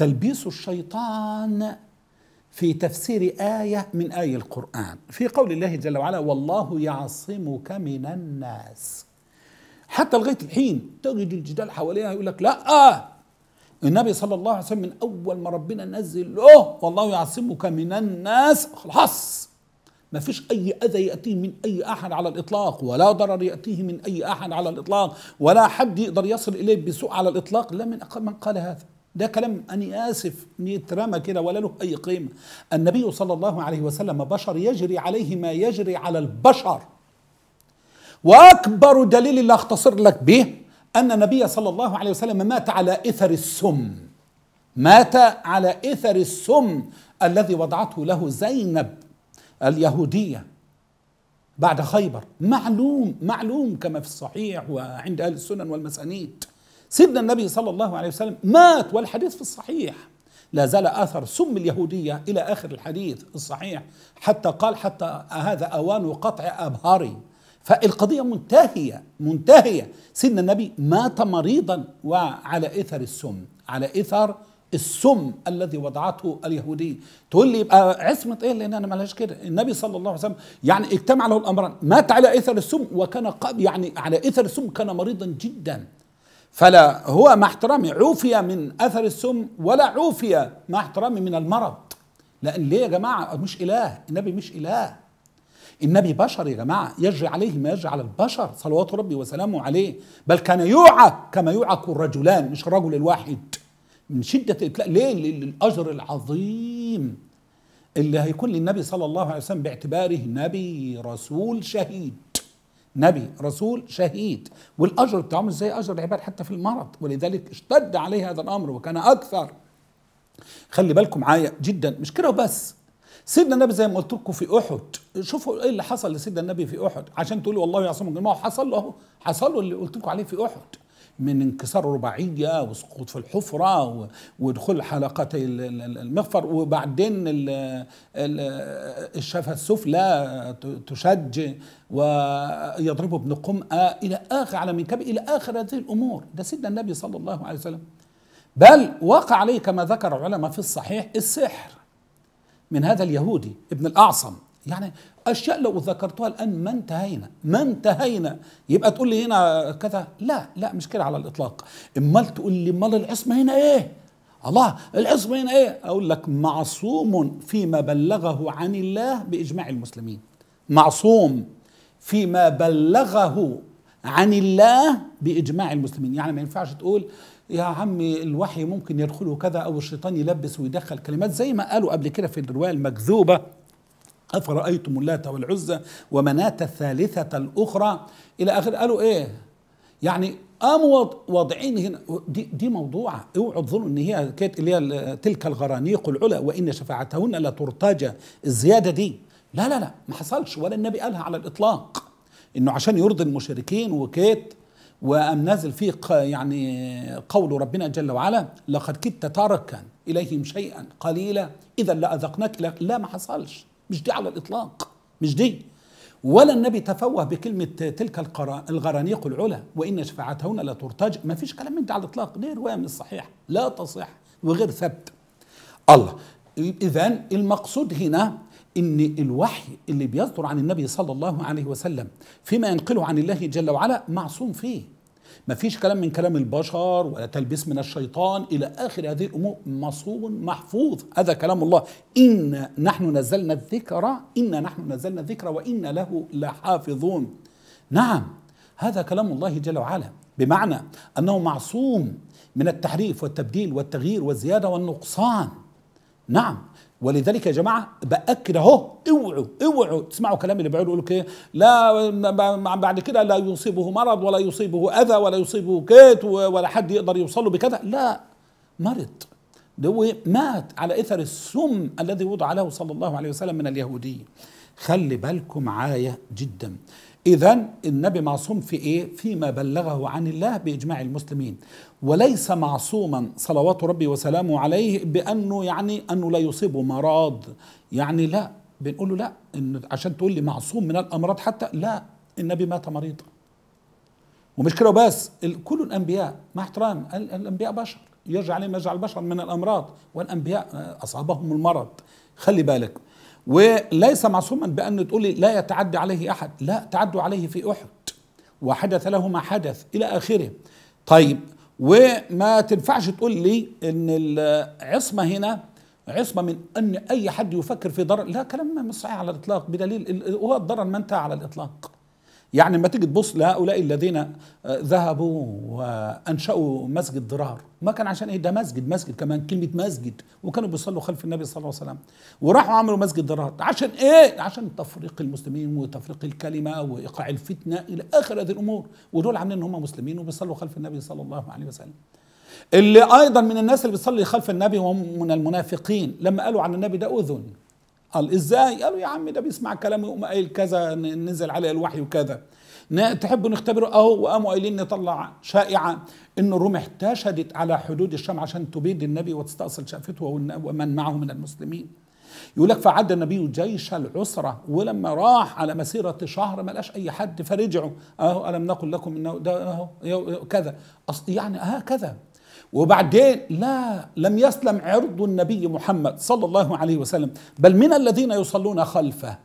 تلبيس الشيطان في تفسير آية من آي القرآن في قول الله جل وعلا والله يعصمك من الناس حتى لغاية الحين تجد الجدال حواليها يقول لك لا النبي صلى الله عليه وسلم من أول ما ربنا نزل له والله يعصمك من الناس خلاص ما فيش أي أذى يأتيه من أي أحد على الإطلاق ولا ضرر يأتيه من أي أحد على الإطلاق ولا حد يقدر يصل إليه بسوء على الإطلاق لا من من قال هذا ده كلام أنا آسف يترمى كده ولا له أي قيمة النبي صلى الله عليه وسلم بشر يجري عليه ما يجري على البشر وأكبر دليل اللي أختصر لك به أن النبي صلى الله عليه وسلم مات على إثر السم مات على إثر السم الذي وضعته له زينب اليهودية بعد خيبر معلوم معلوم كما في الصحيح وعند أهل السنن والمسانيد سيدنا النبي صلى الله عليه وسلم مات والحديث في الصحيح لا زال اثر سم اليهوديه الى اخر الحديث الصحيح حتى قال حتى هذا اوان قطع ابهاري فالقضيه منتهيه منتهيه سيدنا النبي مات مريضا وعلى اثر السم على اثر السم الذي وضعته اليهوديه تقول لي يبقى عصمه ايه لان انا لهاش كده النبي صلى الله عليه وسلم يعني اجتمع له الامران مات على اثر السم وكان يعني على اثر السم كان مريضا جدا فلا هو مع احترامي عوفي من اثر السم ولا عوفي مع احترامي من المرض لان ليه يا جماعه مش اله النبي مش اله النبي بشر يا جماعه يجري عليه ما يجري على البشر صلوات ربي وسلامه عليه بل كان يوعى كما يوعك الرجلان مش الرجل الواحد من شده ليه للاجر العظيم اللي هيكون للنبي صلى الله عليه وسلم باعتباره نبي رسول شهيد نبي رسول شهيد والاجر بتاعهم ازاي زي اجر العباد حتى في المرض ولذلك اشتد عليه هذا الامر وكان اكثر خلي بالكم معايا جدا مش كده وبس سيدنا النبي زي ما قلت لكم في احد شوفوا ايه اللي حصل لسيدنا النبي في احد عشان تقولوا والله يعصمكم ما هو حصل له حصل له اللي قلت لكم عليه في احد من انكسار رباعيه وسقوط في الحفره ودخول حلقتي المغفر وبعدين الشفه السفلى تشج ويضربه ابن قمأة إلى آخر على منكب إلى آخر هذه الأمور ده سيدنا النبي صلى الله عليه وسلم بل وقع عليه كما ذكر العلماء في الصحيح السحر من هذا اليهودي ابن الأعصم يعني اشياء لو ذكرتها الان ما انتهينا ما انتهينا يبقى تقول لي هنا كذا لا لا مش كده على الاطلاق امال تقول لي امال العصمه هنا ايه الله العصمه هنا ايه اقول لك معصوم فيما بلغه عن الله باجماع المسلمين معصوم فيما بلغه عن الله باجماع المسلمين يعني ما ينفعش تقول يا عمي الوحي ممكن يدخله كذا او الشيطان يلبس ويدخل كلمات زي ما قالوا قبل كده في الروايه المكذوبه أفرأيتم اللات والعزى ومناة الثالثة الأخرى إلى آخر قالوا إيه يعني قاموا واضعين هنا دي, دي موضوعة اوعوا تظنوا ان هي كانت اللي هي تلك الغرانيق العلا وان شفاعتهن لا الزيادة دي لا لا لا ما حصلش ولا النبي قالها على الإطلاق انه عشان يرضي المشركين وكيت وأم نازل فيه يعني قول ربنا جل وعلا لقد كدت تاركا إليهم شيئا قليلا إذا لأذقناك لا ما حصلش مش دي على الإطلاق مش دي ولا النبي تفوه بكلمة تلك الغرانيق العلا وإن شفاعتهن لا ترتج ما فيش كلام من ده على الإطلاق دي رواية من الصحيح لا تصح وغير ثبت الله إذا المقصود هنا ان الوحي اللي بيصدر عن النبي صلى الله عليه وسلم فيما ينقله عن الله جل وعلا معصوم فيه ما فيش كلام من كلام البشر ولا تلبس من الشيطان إلى آخر هذه الأمور مصوب محفوظ هذا كلام الله إن نحن نزلنا الذكر إن نحن نزلنا الذكر وإن له لحافظون نعم هذا كلام الله جل وعلا بمعنى أنه معصوم من التحريف والتبديل والتغيير والزيادة والنقصان نعم ولذلك يا جماعه باكد اهو اوعوا اوعوا تسمعوا كلام اللي بيقولوا لك ايه لا بعد كده لا يصيبه مرض ولا يصيبه اذى ولا يصيبه كيت ولا حد يقدر يوصل له بكذا لا مرض ده هو مات على اثر السم الذي وضع له صلى الله عليه وسلم من اليهودي خلي بالكم عايه جدا إذا النبي معصوم في إيه؟ فيما بلغه عن الله بإجماع المسلمين وليس معصوما صلوات ربي وسلامه عليه بأنه يعني أنه لا يصيبه مرض يعني لا بنقول له لا إن عشان تقول لي معصوم من الأمراض حتى لا النبي مات مريضا ومش كده وبس كل الأنبياء مع احترام الأنبياء بشر يرجع عليهم يرجع البشر من الأمراض والأنبياء آه، أصابهم المرض خلي بالك وليس معصوما بأن تقول لا يتعدى عليه أحد لا تعدوا عليه في أحد وحدث له ما حدث إلى آخره طيب وما تنفعش تقول لي ان العصمه هنا عصمه من ان اي حد يفكر في ضرر لا كلام مش صحيح على الاطلاق بدليل هو الضرر ما انتهى على الاطلاق يعني لما تيجي تبص لهؤلاء الذين آه، ذهبوا وانشأوا مسجد ضرار ما كان عشان ايه ده مسجد مسجد كمان كلمة مسجد وكانوا بيصلوا خلف النبي صلى الله عليه وسلم وراحوا عملوا مسجد ضرار عشان ايه عشان تفريق المسلمين وتفريق الكلمة وايقاع الفتنة الى اخر هذه الامور ودول عاملين ان هم مسلمين وبيصلوا خلف النبي صلى الله عليه وسلم اللي ايضا من الناس اللي بتصلي خلف النبي وهم من المنافقين لما قالوا عن النبي ده اذن قال ازاي قالوا يا عم ده بيسمع كلامي يقوم قايل كذا نزل عليه الوحي وكذا تحبوا نختبره اهو وقاموا قايلين نطلع شائعه ان الروم احتشدت على حدود الشام عشان تبيد النبي وتستأصل شافته ومن معه من المسلمين يقول لك فعد النبي جيش العسرة ولما راح على مسيرة شهر ما لقاش أي حد فرجعوا أهو ألم نقل لكم إنه ده أهو كذا يعني هكذا وبعدين لا لم يسلم عرض النبي محمد صلى الله عليه وسلم بل من الذين يصلون خلفه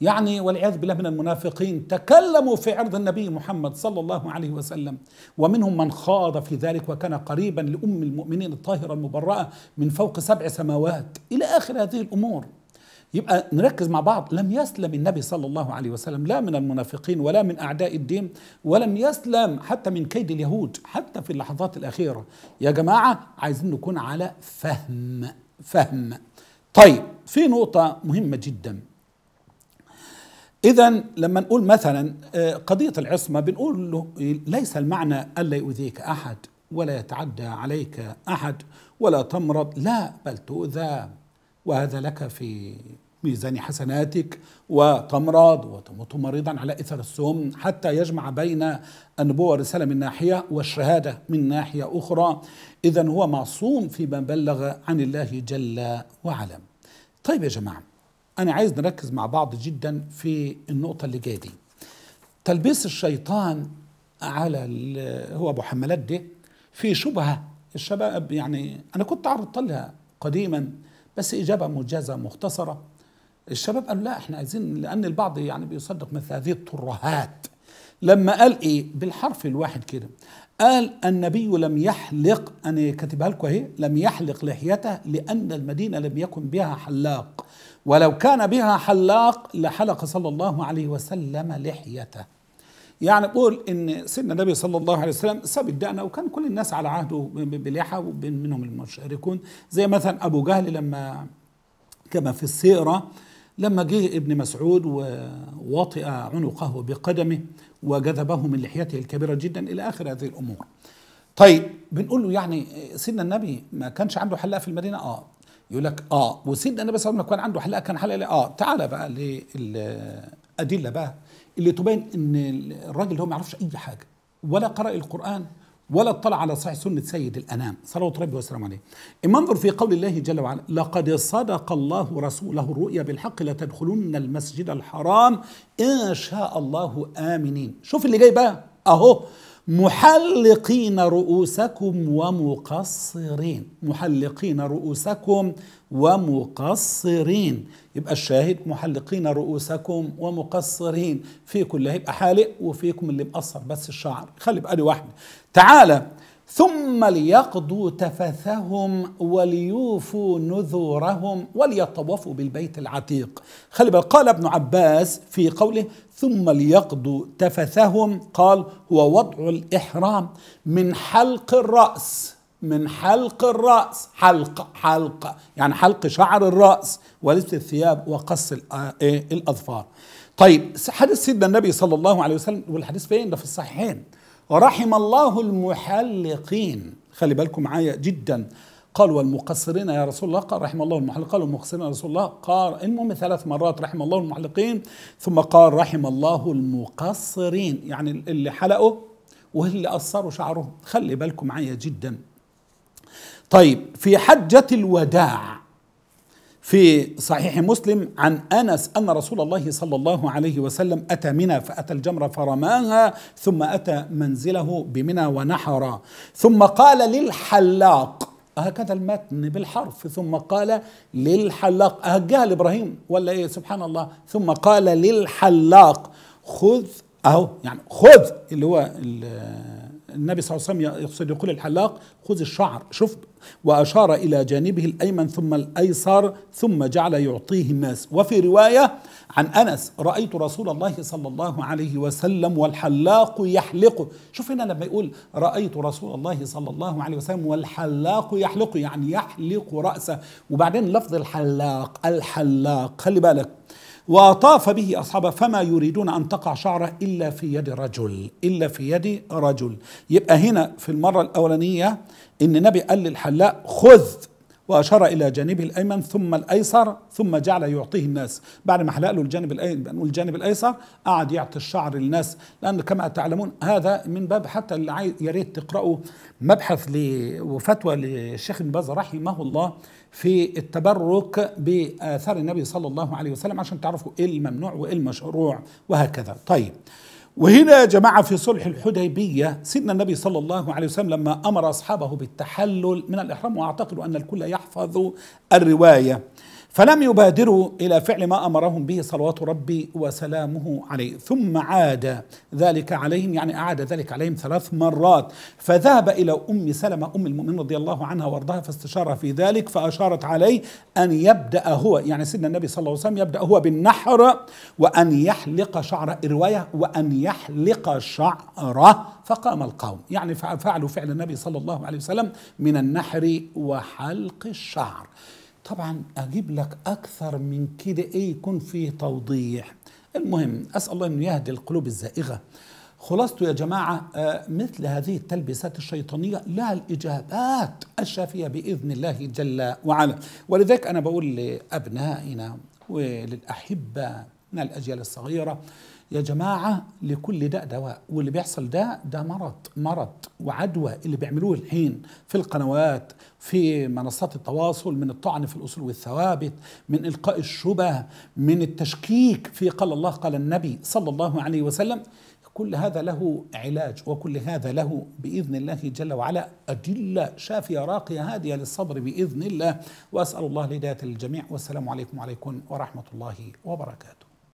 يعني والعياذ بالله من المنافقين تكلموا في عرض النبي محمد صلى الله عليه وسلم ومنهم من خاض في ذلك وكان قريبا لأم المؤمنين الطاهرة المبرأة من فوق سبع سماوات إلى آخر هذه الأمور يبقى نركز مع بعض لم يسلم النبي صلى الله عليه وسلم لا من المنافقين ولا من أعداء الدين ولم يسلم حتى من كيد اليهود حتى في اللحظات الأخيرة يا جماعة عايزين نكون على فهم فهم طيب في نقطة مهمة جدا إذا لما نقول مثلا آه، قضية العصمة بنقول له ليس المعنى ألا يؤذيك أحد ولا يتعدى عليك أحد ولا تمرض لا بل تؤذى وهذا لك في ميزان حسناتك وتمرض وتموت مريضا على اثر السم حتى يجمع بين النبوه والرساله من ناحيه والشهاده من ناحيه اخرى اذا هو معصوم فيما بلغ عن الله جل وعلا. طيب يا جماعه انا عايز نركز مع بعض جدا في النقطه اللي جايه دي. تلبيس الشيطان على هو ابو حملات ده في شبهه الشباب يعني انا كنت عرضت لها قديما بس اجابه مجازه مختصره الشباب قالوا لا احنا عايزين لان البعض يعني بيصدق مثل هذه الترهات لما قال ايه بالحرف الواحد كده قال النبي لم يحلق انا كاتبها لكم اهي لم يحلق لحيته لان المدينه لم يكن بها حلاق ولو كان بها حلاق لحلق صلى الله عليه وسلم لحيته يعني بقول ان سيدنا النبي صلى الله عليه وسلم ساب الدقنه وكان كل الناس على عهده بلحى ومنهم المشاركون زي مثلا ابو جهل لما كما في السيره لما جه ابن مسعود ووطئ عنقه بقدمه وجذبه من لحيته الكبيرة جدا إلى آخر هذه الأمور طيب بنقول له يعني سيدنا النبي ما كانش عنده حلاق في المدينة آه يقول لك آه وسيدنا النبي صلى الله عليه وسلم كان عنده حلاق كان حلاق آه تعالى بقى للأدلة بقى اللي تبين إن الراجل هو ما يعرفش أي حاجة ولا قرأ القرآن ولا اطلع على صحيح سنة سيد الأنام صلوات ربي وسلامه عليه إما انظر في قول الله جل وعلا لقد صدق الله رسوله الرؤيا بالحق لتدخلن المسجد الحرام إن شاء الله آمنين شوف اللي جاي بقى أهو محلقين رؤوسكم ومقصرين محلقين رؤوسكم ومقصرين يبقى الشاهد محلقين رؤوسكم ومقصرين فيكم اللي هيبقى حالق وفيكم اللي مقصر بس الشعر خلي بقى واحدة تعالى ثم ليقضوا تفثهم وليوفوا نذورهم وليطوفوا بالبيت العتيق خلي بالك قال ابن عباس في قوله ثم ليقضوا تفثهم قال هو وضع الإحرام من حلق الرأس من حلق الرأس حلق حلق يعني حلق شعر الرأس ولبس الثياب وقص آه، إيه، الأظفار طيب حديث سيدنا النبي صلى الله عليه وسلم والحديث فين ده في الصحيحين ورحم الله المحلقين خلي بالكم معايا جدا قال والمقصرين يا رسول الله قال رحم الله المحلقين قال والمقصرين يا رسول الله قال المهم ثلاث مرات رحم الله المحلقين ثم قال رحم الله المقصرين يعني اللي حلقوا واللي قصروا شعرهم خلي بالكم معايا جدا طيب في حجة الوداع في صحيح مسلم عن انس ان رسول الله صلى الله عليه وسلم اتى منى فاتى الجمره فرماها ثم اتى منزله بمنى ونحر ثم قال للحلاق هكذا المتن بالحرف ثم قال للحلاق أهجها لابراهيم ولا ايه سبحان الله ثم قال للحلاق خذ اهو يعني خذ اللي هو النبي صلى الله عليه وسلم يقصد يقول الحلاق خذ الشعر شوف وأشار إلى جانبه الأيمن ثم الأيسر ثم جعل يعطيه الناس وفي رواية عن أنس رأيت رسول الله صلى الله عليه وسلم والحلاق يحلق شوف هنا لما يقول رأيت رسول الله صلى الله عليه وسلم والحلاق يحلق يعني يحلق رأسه وبعدين لفظ الحلاق الحلاق خلي بالك وطاف به أصحابه فما يريدون أن تقع شعره إلا في يد رجل إلا في يد رجل يبقى هنا في المرة الأولانية إن النبي قال للحلاق خذ وأشار إلى جانبه الأيمن ثم الأيسر ثم جعل يعطيه الناس بعد ما حلق له الجانب الأيمن والجانب الأيسر قعد يعطي الشعر للناس لأن كما تعلمون هذا من باب حتى اللي عايز يا ريت تقرأوا مبحث وفتوى للشيخ ابن باز رحمه الله في التبرك بآثار النبي صلى الله عليه وسلم عشان تعرفوا إيه الممنوع وإيه المشروع وهكذا طيب وهنا يا جماعة في صلح الحديبية سيدنا النبي صلى الله عليه وسلم لما أمر أصحابه بالتحلل من الإحرام وأعتقد أن الكل يحفظ الرواية فلم يبادروا الى فعل ما امرهم به صلوات ربي وسلامه عليه ثم عاد ذلك عليهم يعني اعاد ذلك عليهم ثلاث مرات فذهب الى ام سلمه ام المؤمنين رضي الله عنها وارضاها فاستشارها في ذلك فاشارت عليه ان يبدا هو يعني سيدنا النبي صلى الله عليه وسلم يبدا هو بالنحر وان يحلق شعر إرواية وان يحلق شعره فقام القوم يعني فعلوا فعل النبي صلى الله عليه وسلم من النحر وحلق الشعر طبعا اجيب لك اكثر من كده ايه يكون فيه توضيح المهم اسال الله انه يهدي القلوب الزائغه خلاصته يا جماعة آه، مثل هذه التلبسات الشيطانية لها الإجابات الشافية بإذن الله جل وعلا ولذلك أنا بقول لأبنائنا وللأحبة من الأجيال الصغيرة يا جماعة لكل داء دواء واللي بيحصل ده ده مرض مرض وعدوى اللي بيعملوه الحين في القنوات في منصات التواصل من الطعن في الأصول والثوابت من إلقاء الشبه من التشكيك في قال الله قال النبي صلى الله عليه وسلم كل هذا له علاج وكل هذا له باذن الله جل وعلا ادله شافيه راقيه هاديه للصبر باذن الله واسال الله لداية الجميع والسلام عليكم وعليكم ورحمه الله وبركاته.